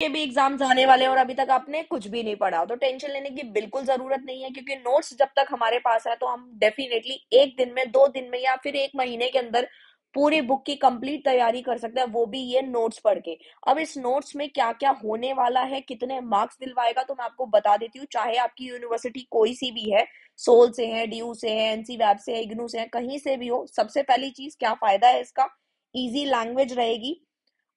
के भी एग्जाम्स आने वाले हैं और अभी तक आपने कुछ भी नहीं पढ़ा तो टेंशन लेने की बिल्कुल जरूरत नहीं है क्योंकि नोट्स जब तक हमारे पास है तो हम डेफिनेटली एक दिन में दो दिन में या फिर एक महीने के अंदर पूरी बुक की कंप्लीट तैयारी कर सकते हैं वो भी ये नोट्स पढ़ के अब इस नोट्स में क्या क्या होने वाला है कितने मार्क्स दिलवाएगा तो मैं आपको बता देती हूँ चाहे आपकी यूनिवर्सिटी कोई सी भी है सोल से है डी से है एनसी वैब से है इग्नू से है कहीं से भी हो सबसे पहली चीज क्या फायदा है इसका इजी लैंग्वेज रहेगी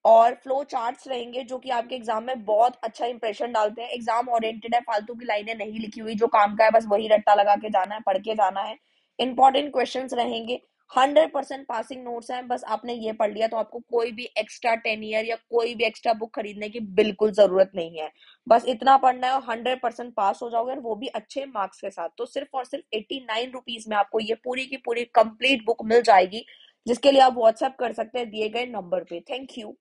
और फ्लो चार्ट्स रहेंगे जो कि आपके एग्जाम में बहुत अच्छा इंप्रेशन डालते हैं एग्जाम ओरिएंटेड है फालतू की लाइनें नहीं लिखी हुई जो काम का है बस वही रट्टा लगा के जाना है पढ़ के जाना है इंपॉर्टेंट क्वेश्चन रहेंगे हंड्रेड परसेंट पासिंग नोट्स हैं बस आपने ये पढ़ लिया तो आपको कोई भी एक्स्ट्रा टेन ईयर या कोई भी एक्स्ट्रा बुक खरीदने की बिल्कुल जरूरत नहीं है बस इतना पढ़ना है और हंड्रेड परसेंट पास हो जाओगे वो भी अच्छे मार्क्स के साथ तो सिर्फ और सिर्फ एट्टी नाइन रुपीज में आपको ये पूरी की पूरी कंप्लीट बुक मिल जाएगी जिसके लिए आप व्हाट्सएप कर सकते हैं दिए गए नंबर पे thank you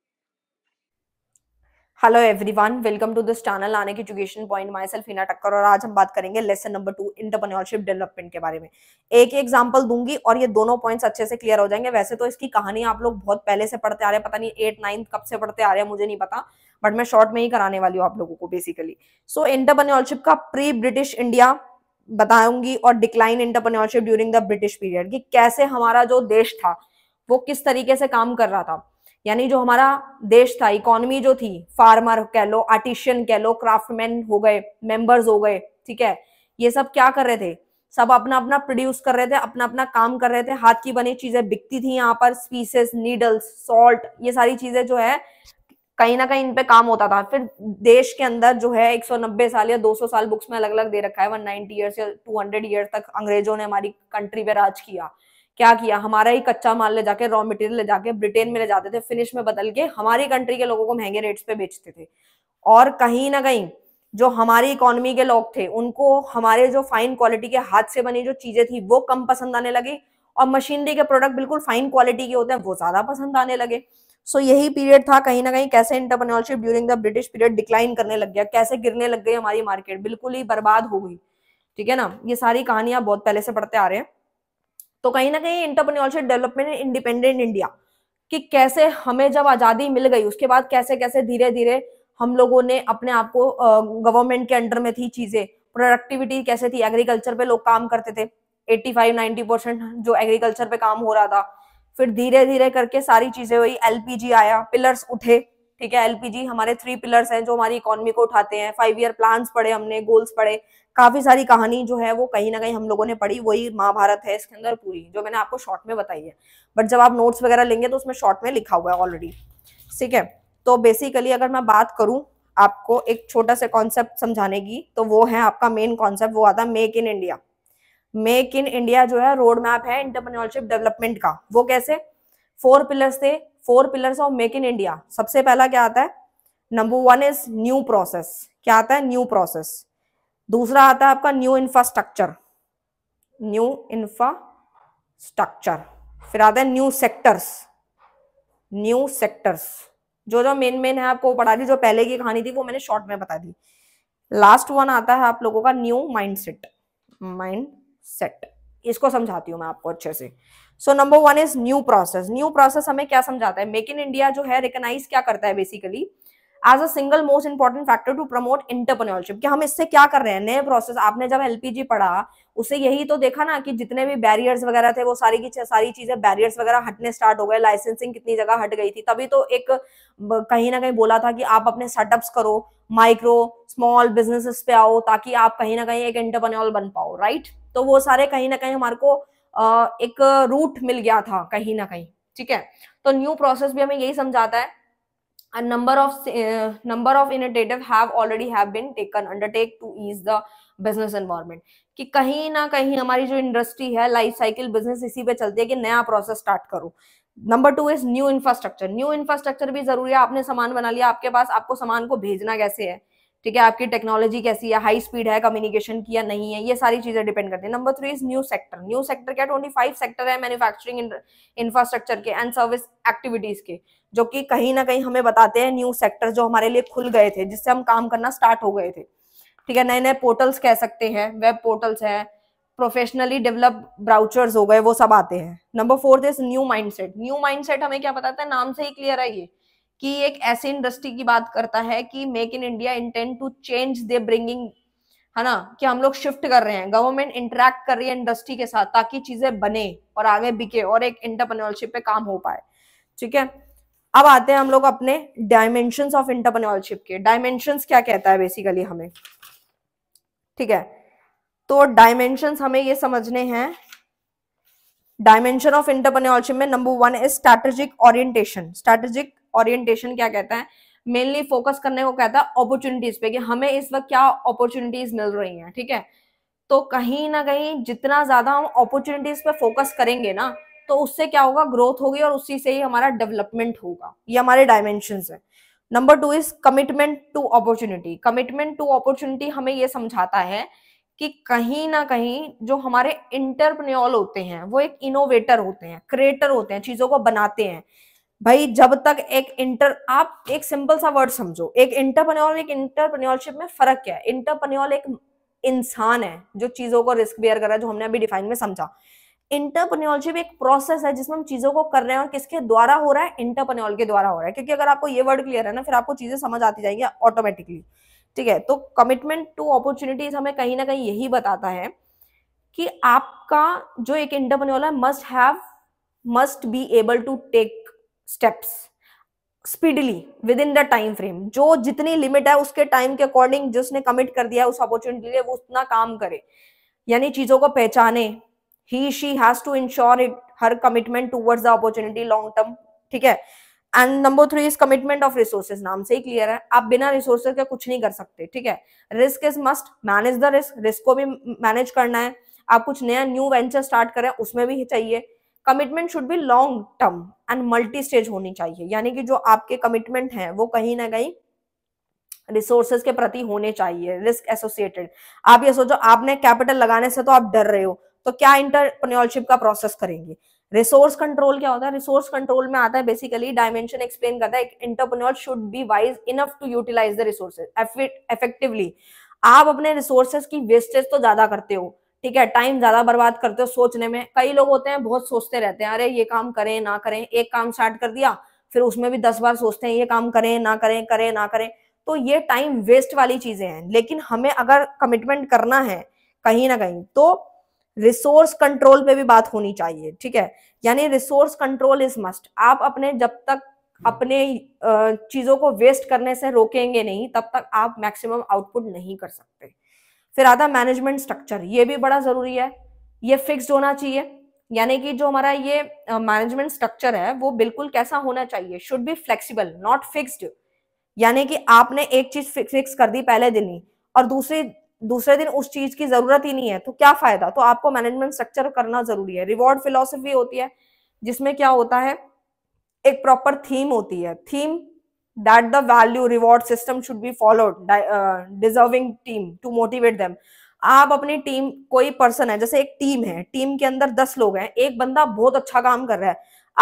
hello everyone welcome to this channel आने की education point myself Hina Takkar और आज हम बात करेंगे lesson number two entrepreneurship development के बारे में एक एग्जांपल दूंगी और ये दोनों पॉइंट्स अच्छे से क्लियर हो जाएंगे वैसे तो इसकी कहानी आप लोग बहुत पहले से पढ़ते आ रहे हैं पता नहीं एट नाइन्थ कब से पढ़ते आ रहे हैं मुझे नहीं पता बट मैं शॉर्ट में ही कराने वाली हूँ आप लोगों को बेसिकली सो so, इंटरप्रन्योरशिप का प्री ब्रिटिश इंडिया बताऊंगी और decline entrepreneurship during the British period कि कैसे हमारा जो देश था वो किस तरीके से काम कर रहा था यानी जो हमारा देश था इकोनॉमी जो थी फार्मर कह लो आर्टिशियन कह लो क्राफ्टमैन हो गए मेंबर्स हो गए ठीक है ये सब क्या कर रहे थे सब अपना अपना प्रोड्यूस कर रहे थे अपना अपना काम कर रहे थे हाथ की बनी चीजें बिकती थी यहाँ पर स्पीसेस नीडल्स सॉल्ट ये सारी चीजें जो है कहीं ना कहीं इन पे काम होता था फिर देश के अंदर जो है 190 साल या 200 साल बुक्स में अलग अलग दे रखा है 190 इयर्स या 200 इयर्स तक अंग्रेजों ने हमारी कंट्री पे राज किया क्या किया हमारा ही कच्चा माल ले जाके रॉ मटेरियल ले जाके ब्रिटेन में ले जाते थे फिनिश में बदल के हमारी कंट्री के लोगों को महंगे रेट्स पे बेचते थे और कहीं ना कहीं जो हमारी इकोनॉमी के लोग थे उनको हमारे जो फाइन क्वालिटी के हाथ से बनी जो चीजें थी वो कम पसंद आने लगी और मशीनरी के प्रोडक्ट बिल्कुल फाइन क्वालिटी के होते हैं वो ज्यादा पसंद आने लगे सो so, यही पीरियड था कहीं ना कहीं कैसे entrepreneurship during the British period decline करने लग गया कैसे गिरने लग गई हमारी मार्केट बिल्कुल ही बर्बाद हो गई ठीक है ना ये सारी कहानियां बहुत पहले से पढ़ते आ रहे हैं तो कहीं ना कहीं इंटरप्रनशिप डेवलपमेंट इंडिपेंडेंट इंडिया कि कैसे हमें जब आज़ादी मिल गई उसके बाद कैसे कैसे धीरे धीरे हम लोगों ने अपने आप को गवर्नमेंट के अंडर में थी चीज़ें प्रोडक्टिविटी कैसे थी एग्रीकल्चर पे लोग काम करते थे 85-90 परसेंट जो एग्रीकल्चर पे काम हो रहा था फिर धीरे धीरे करके सारी चीज़ें हुई एलपीजी आया पिलर्स उठे ठीक है एलपीजी हमारे थ्री पिलर्स हैं जो हमारी इकोनॉमी को उठाते हैं फाइव ईयर प्लान पढ़े हमने गोल्स पढ़े काफी सारी कहानी जो है वो कहीं ना कहीं हम लोगों ने पढ़ी वही महाभारत है इसके अंदर पूरी जो मैंने आपको शॉर्ट में बताई है बट जब आप नोट्स वगैरह लेंगे तो उसमें शॉर्ट में लिखा हुआ है ऑलरेडी ठीक है तो बेसिकली अगर मैं बात करूं आपको एक छोटा सा कॉन्सेप्ट समझाने की तो वो है आपका मेन कॉन्सेप्ट वो आता है make in India make in India जो है रोड मैप है इंटरप्रन्योरशिप डेवलपमेंट का वो कैसे फोर पिलर्स थे four pillars of make in India सबसे पहला क्या आता है number one is new process क्या आता है न्यू प्रोसेस दूसरा आता है आपका न्यू इंफ्रास्ट्रक्चर न्यू इंफ्रास्ट्रक्चर फिर आता है न्यू सेक्टर्स न्यू सेक्टर्स जो जो मेन मेन है आपको पढ़ा दी जो पहले की कहानी थी वो मैंने शॉर्ट में बता दी लास्ट वन आता है आप लोगों का new mindset mindset इसको समझाती हूँ मैं आपको अच्छे से so number one is new process new process हमें क्या समझाता है मेक इन इंडिया जो है रिकनाइज क्या करता है basically as a single most important factor to promote entrepreneurship कि हम इससे क्या कर रहे हैं नए प्रोसेस आपने जब एलपीजी पढ़ा उसे यही तो देखा ना कि जितने भी बैरियर्स वगैरह थे वो सारी की सारी चीजें बैरियर्स वगैरह हटने स्टार्ट हो गए लाइसेंसिंग कितनी जगह हट गई थी तभी तो एक कहीं ना कहीं बोला था कि आप अपने सेटअप्स करो माइक्रो स्मॉल बिजनेसेस पे आओ ताकि आप कहीं ना कहीं एक एंटरप्रन्योर बन पाओ राइट तो वो सारे कहीं ना कहीं हमारे को एक रूट मिल गया था कहीं ना कहीं ठीक है तो न्यू प्रोसेस भी हमें यही समझाता है a number of uh, number of initiative have already have been taken undertake to ease the business environment कि कहीं ना कहीं हमारी जो इंडस्ट्री है लाइफ साइकिल बिजनेस इसी पे चलती है कि नया प्रोसेस स्टार्ट करो number two is new infrastructure new infrastructure भी जरूरी है आपने सामान बना लिया आपके पास आपको सामान को भेजना कैसे है ठीक है आपकी टेक्नोलॉजी कैसी है हाई स्पीड है कम्युनिकेशन की या नहीं है ये सारी चीजें डिपेंड करती है number three is new sector new sector क्या ट्वेंटी फाइव सेक्टर है मैन्युफैक्चरिंग इंफ्रास्ट्रक्चर के एंड सर्विस एक्टिविटीज के जो कि कहीं ना कहीं हमें बताते हैं न्यू सेक्टर जो हमारे लिए खुल गए थे जिससे हम काम करना स्टार्ट हो गए थे ठीक है नए नए पोर्टल्स कह सकते हैं वेब पोर्टल्स हैं प्रोफेशनली डेवलप ब्राउचर्स हो गए वो सब आते हैं number fourth is new mindset new mindset हमें क्या बताता है नाम से ही क्लियर है ये कि एक ऐसे इंडस्ट्री की बात करता है कि make in India intent to change the bringing है ना कि हम लोग शिफ्ट कर रहे हैं गवर्नमेंट इंटरेक्ट कर रही है इंडस्ट्री के साथ ताकि चीजें बने और आगे बिके और एक इंटरप्रनोरशिप पे काम हो पाए ठीक है अब आते हैं हम लोग अपने डायमेंशन ऑफ इंटरप्रनोरशिप के डायमेंशन क्या कहता है बेसिकली हमें ठीक है तो डायमेंशन हमें ये समझने हैं डायमेंशन ऑफ इंटरप्रनोरशिप में number one is strategic orientation strategic orientation क्या कहता है मेनली फोकस करने को कहता है अपॉर्चुनिटीज पे कि हमें इस वक्त क्या अपॉर्चुनिटीज मिल रही हैं ठीक है तो कहीं ना कहीं जितना ज्यादा हम अपॉर्चुनिटीज पे फोकस करेंगे ना तो उससे क्या होगा ग्रोथ होगी और उसी से ही हमारा डेवलपमेंट होगा ये हमारे डायमेंशन है number two is commitment to opportunity commitment to opportunity हमें ये समझाता है कि कहीं ना कहीं जो हमारे इंटरप्रन्योर होते हैं वो एक इनोवेटर होते हैं क्रिएटर होते हैं चीजों को बनाते हैं भाई जब तक एक इंटर आप एक सिंपल सा वर्ड समझो एक इंटरप्रन्योर और एक इंटरप्रन्योरशिप में फर्क क्या है इंटरप्रन्योर एक इंसान है जो चीजों को रिस्क बेयर कर रहा है जो हमने अभी डिफाइन में समझा इंटरप्रन्योरशिप एक प्रोसेस है जिसमें हम चीजों को कर रहे हैं और किसके द्वारा हो रहा है इंटरप्रन्योर के द्वारा हो रहा है क्योंकि अगर आपको ये वर्ड क्लियर है ना फिर आपको चीजें समझ आती जाएंगी ऑटोमेटिकली ठीक है तो कमिटमेंट टू अपॉर्चुनिटीज हमें कहीं ना कहीं यही बताता है कि आपका जो एक इंटरप्रन्योर है must have must be able to take steps speedily within the time frame जो जितनी लिमिट है उसके टाइम के अकॉर्डिंग जिसने कमिट कर दिया है उस अपॉर्चुनिटी लिए वो उतना काम करे यानी चीजों को पहचाने ही she has to ensure it हर commitment towards the opportunity long term ठीक है and number three is commitment of resources नाम से ही क्लियर है आप बिना रिसोर्सेज के कुछ नहीं कर सकते ठीक है risk is must manage the risk risk को भी मैनेज करना है आप कुछ नया न्यू वेंचर स्टार्ट करें उसमें भी चाहिए commitment should be long term and multi stage होनी चाहिए यानी कि जो आपके कमिटमेंट हैं वो कहीं ना कहीं रिसोर्सेज के प्रति होने चाहिए रिस्क एसोसिएटेड आप ये सोचो आपने कैपिटल लगाने से तो आप डर रहे हो तो क्या इंटरप्रन्योरशिप का प्रोसेस करेंगे रिसोर्स कंट्रोल क्या होता है रिसोर्स कंट्रोल में आता है बेसिकली डायमेंशन एक्सप्लेन करता है entrepreneur should be wise enough to utilise the resources effectively आप अपने रिसोर्सेज की वेस्टेज तो ज्यादा करते हो ठीक है टाइम ज्यादा बर्बाद करते हो सोचने में कई लोग होते हैं बहुत सोचते रहते हैं अरे ये काम करें ना करें एक काम स्टार्ट कर दिया फिर उसमें भी दस बार सोचते हैं ये काम करें ना करें करें ना करें तो ये टाइम वेस्ट वाली चीजें हैं लेकिन हमें अगर कमिटमेंट करना है कहीं ना कहीं तो रिसोर्स कंट्रोल पे भी बात होनी चाहिए ठीक है यानी रिसोर्स कंट्रोल इज मस्ट आप अपने जब तक अपने चीजों को वेस्ट करने से रोकेंगे नहीं तब तक आप मैक्सिमम आउटपुट नहीं कर सकते फिर आता है मैनेजमेंट स्ट्रक्चर ये भी बड़ा जरूरी है ये फिक्स्ड होना चाहिए यानी कि जो हमारा ये मैनेजमेंट uh, स्ट्रक्चर है वो बिल्कुल कैसा होना चाहिए should be flexible not fixed यानी कि आपने एक चीज फिक्स कर दी पहले दिन ही और दूसरे दूसरे दिन उस चीज की जरूरत ही नहीं है तो क्या फायदा तो आपको मैनेजमेंट स्ट्रक्चर करना जरूरी है रिवॉर्ड फिलोसफी होती है जिसमें क्या होता है एक प्रॉपर थीम होती है theme that the value reward system should be followed uh, deserving team to motivate them आप अपनी टीम कोई पर्सन है जैसे एक टीम है टीम के अंदर दस लोग हैं एक बंदा बहुत अच्छा काम कर रहा है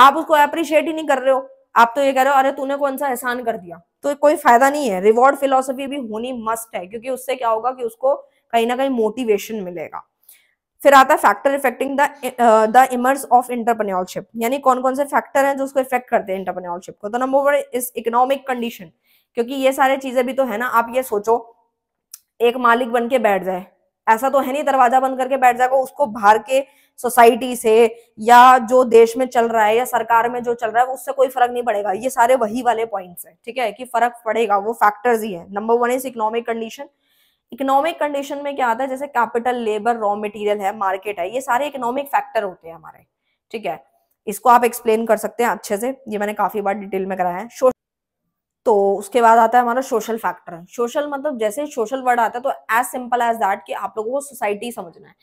आप उसको अप्रिशिएट ही नहीं कर रहे हो आप तो ये कह रहे हो अरे तूने कौन सा एहसान कर दिया तो कोई फायदा नहीं है रिवॉर्ड फिलोसफी भी होनी मस्ट है क्योंकि उससे क्या होगा कि उसको कहीं ना कहीं मोटिवेशन मिलेगा फिर आता है factor affecting the emergence of entrepreneurship यानी कौन कौन से फैक्टर हैं जो उसको इफेक्ट करते हैं इंटरप्रन्योरशिप को तो number one is economic condition क्योंकि ये सारे चीजें भी तो है ना आप ये सोचो एक मालिक बन के बैठ जाए ऐसा तो है नहीं दरवाजा बंद करके बैठ जाएगा उसको बाहर के सोसाइटी से या जो देश में चल रहा है या सरकार में जो चल रहा है उससे कोई फर्क नहीं पड़ेगा ये सारे वही वाले पॉइंट्स हैं ठीक है कि फर्क पड़ेगा वो फैक्टर्स ही है number one is economic condition economic condition में क्या आता है जैसे कैपिटल लेबर रॉ मटेरियल है मार्केट है ये सारे इकोनॉमिक फैक्टर होते हैं हमारे ठीक है इसको आप एक्सप्लेन कर सकते हैं अच्छे से ये मैंने काफी बार डिटेल में कराया है तो उसके बाद आता है हमारा सोशल फैक्टर सोशल मतलब जैसे सोशल वर्ड आता है तो एज सिंपल एज दैट कि आप लोगों को सोसाइटी समझना है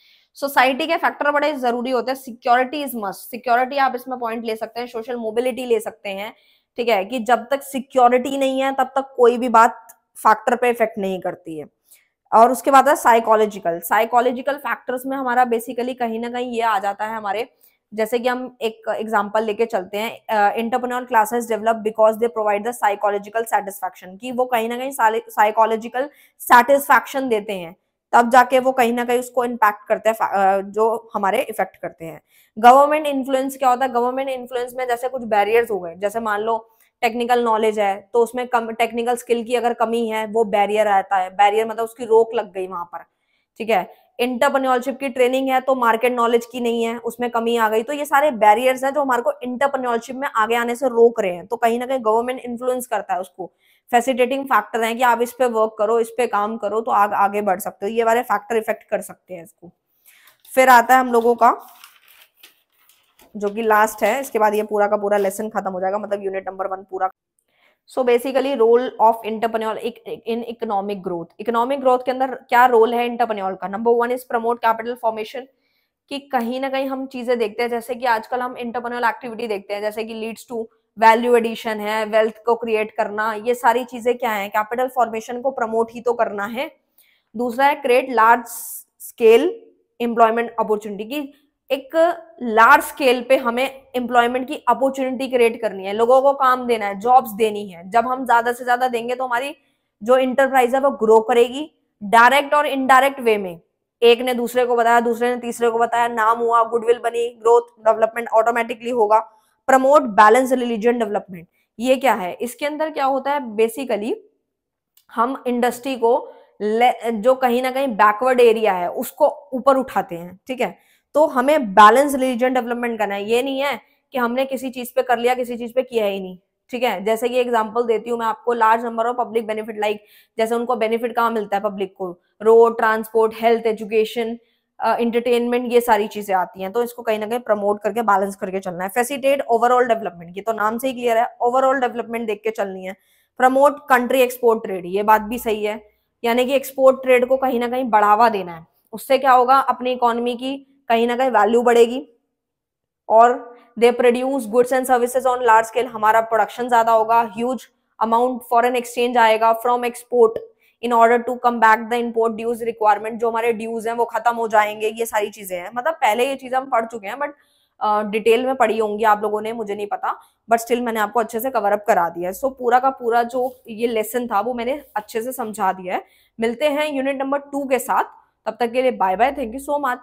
सोसाइटी के फैक्टर बड़े जरूरी होते हैं सिक्योरिटी इज मस्ट सिक्योरिटी आप इसमें पॉइंट ले सकते हैं सोशल मोबिलिटी ले सकते हैं ठीक है कि जब तक सिक्योरिटी नहीं है तब तक कोई भी बात फैक्टर पे इफेक्ट नहीं करती है और उसके बाद है साइकोलॉजिकल साइकोलॉजिकल फैक्टर्स में हमारा बेसिकली कहीं ना कहीं ये आ जाता है हमारे जैसे कि हम एक एग्जांपल लेके चलते हैं entrepreneur classes develop because they provide the psychological satisfaction कि वो कहीं ना कहीं साइकोलॉजिकल सेटिस्फैक्शन देते हैं तब जाके वो कहीं ना कहीं उसको इम्पैक्ट करते हैं जो हमारे इफेक्ट करते हैं गवर्नमेंट इन्फ्लुएंस क्या होता है गवर्नमेंट इन्फ्लुएंस में जैसे कुछ बैरियर्स हो गए जैसे मान लो टेक्निकल नॉलेज है तो उसमें कम टेक्निकल स्किल की अगर कमी है वो बैरियर आता है बैरियर मतलब उसकी रोक लग गई वहां पर ठीक है इंटरप्रन्योरशिप की ट्रेनिंग है तो मार्केट नॉलेज की नहीं है उसमें कमी आ गई तो ये सारे बैरियर्स हैं जो हमारे को इंटरप्रन्योरशिप में आगे आने से रोक रहे हैं तो कहीं ना कहीं गवर्नमेंट इन्फ्लुएंस करता है उसको फैसिलिटेटिंग फैक्टर है कि आप इस पे वर्क करो इस पे काम करो तो आग आगे बढ़ सकते हो ये वाले फैक्टर इफेक्ट कर सकते हैं इसको फिर आता है हम लोगों का जो कि लास्ट है इसके बाद ये पूरा का पूरा लेसन खत्म हो जाएगा मतलब यूनिट नंबर वन पूरा so basically role of entrepreneur in economic growth economic growth के अंदर क्या रोल है इंटरप्रन्योर का number one is promote capital formation कि कहीं ना कहीं हम चीजें देखते हैं जैसे कि आजकल हम इंटरप्रन्योर एक्टिविटी देखते हैं जैसे कि लीड्स टू वैल्यू एडिशन है वेल्थ को क्रिएट करना ये सारी चीजें क्या है कैपिटल फॉर्मेशन को प्रमोट ही तो करना है दूसरा है create large scale employment opportunity की एक लार्ज स्केल पे हमें एम्प्लॉयमेंट की अपॉर्चुनिटी क्रिएट करनी है लोगों को काम देना है जॉब्स देनी है जब हम ज्यादा से ज्यादा देंगे तो हमारी जो इंटरप्राइज है वो ग्रो करेगी डायरेक्ट और इनडायरेक्ट वे में एक ने दूसरे को बताया दूसरे ने तीसरे को बताया नाम हुआ गुडविल बनी ग्रोथ डेवलपमेंट ऑटोमेटिकली होगा प्रमोट बैलेंस रिलीजन डेवलपमेंट ये क्या है इसके अंदर क्या होता है बेसिकली हम इंडस्ट्री को जो कहीं ना कहीं बैकवर्ड एरिया है उसको ऊपर उठाते हैं ठीक है तो हमें बैलेंस रिलीजन डेवलपमेंट करना है ये नहीं है कि हमने किसी चीज पे कर लिया किसी चीज पे किया ही नहीं ठीक है जैसे कि एग्जांपल देती हूँ मैं आपको large number of public benefit like जैसे उनको बेनिफिट कहाँ मिलता है पब्लिक को road transport health education entertainment ये सारी चीजें आती हैं तो इसको कहीं ना कहीं प्रमोट करके बैलेंस करके चलना है फैसिलिटेट ओवरऑल डेवलपमेंट ये तो नाम से ही क्लियर है ओवरऑल डेवलपमेंट देख के चलनी है प्रमोट कंट्री एक्सपोर्ट ट्रेड ये बात भी सही है यानी कि एक्सपोर्ट ट्रेड को कहीं ना कहीं बढ़ावा देना है उससे क्या होगा अपनी इकोनॉमी की कहीं ना कहीं वैल्यू बढ़ेगी और they produce goods and services on large scale हमारा प्रोडक्शन ज्यादा होगा ह्यूज अमाउंट फॉरन एक्सचेंज आएगा from export in order to come back the import dues requirement जो हमारे ड्यूज हैं वो खत्म हो जाएंगे ये सारी चीजें हैं मतलब पहले ये चीजें हम पढ़ चुके हैं बट डिटेल uh, में पढ़ी होंगी आप लोगों ने मुझे नहीं पता बट स्टिल मैंने आपको अच्छे से कवर अप करा दिया है सो पूरा का पूरा जो ये लेसन था वो मैंने अच्छे से समझा दिया है मिलते हैं यूनिट नंबर टू के साथ तब तक के लिए bye bye thank you so much